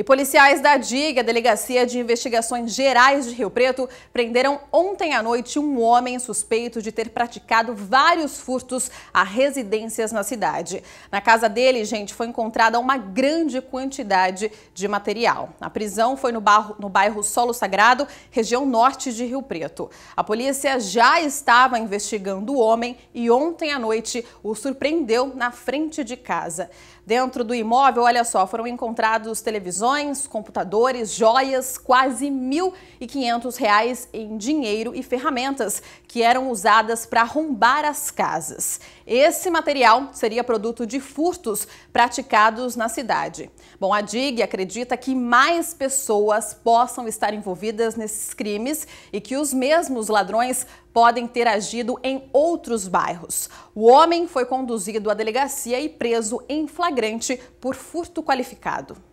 E policiais da DIG, a Delegacia de Investigações Gerais de Rio Preto, prenderam ontem à noite um homem suspeito de ter praticado vários furtos a residências na cidade. Na casa dele, gente, foi encontrada uma grande quantidade de material. A prisão foi no, barro, no bairro Solo Sagrado, região norte de Rio Preto. A polícia já estava investigando o homem e ontem à noite o surpreendeu na frente de casa. Dentro do imóvel, olha só, foram encontrados televisões computadores, joias, quase R$ 1.500 em dinheiro e ferramentas que eram usadas para arrombar as casas. Esse material seria produto de furtos praticados na cidade. Bom, a DIG acredita que mais pessoas possam estar envolvidas nesses crimes e que os mesmos ladrões podem ter agido em outros bairros. O homem foi conduzido à delegacia e preso em flagrante por furto qualificado.